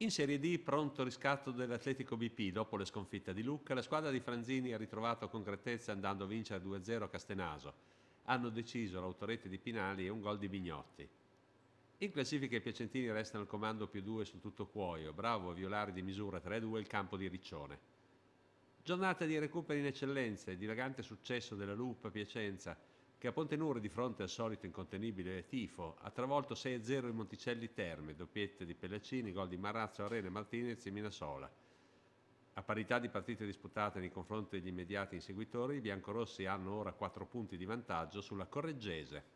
In Serie D pronto riscatto dell'Atletico BP dopo le sconfitte di Lucca, la squadra di Franzini ha ritrovato concretezza andando a vincere 2-0 a Castenaso. Hanno deciso l'autorete di Pinali e un gol di Bignotti. In classifica i piacentini restano al comando più 2 su tutto cuoio, bravo a violare di misura 3-2 il campo di Riccione. Giornata di recuperi in eccellenza e dilagante successo della Lupa Piacenza che a Ponte Pontenure, di fronte al solito incontenibile tifo, ha travolto 6-0 i Monticelli Terme, doppiette di Pellaccini, gol di Marazzo, Arena, Martinez e Minasola. A parità di partite disputate nei confronti degli immediati inseguitori, i biancorossi hanno ora 4 punti di vantaggio sulla Correggese.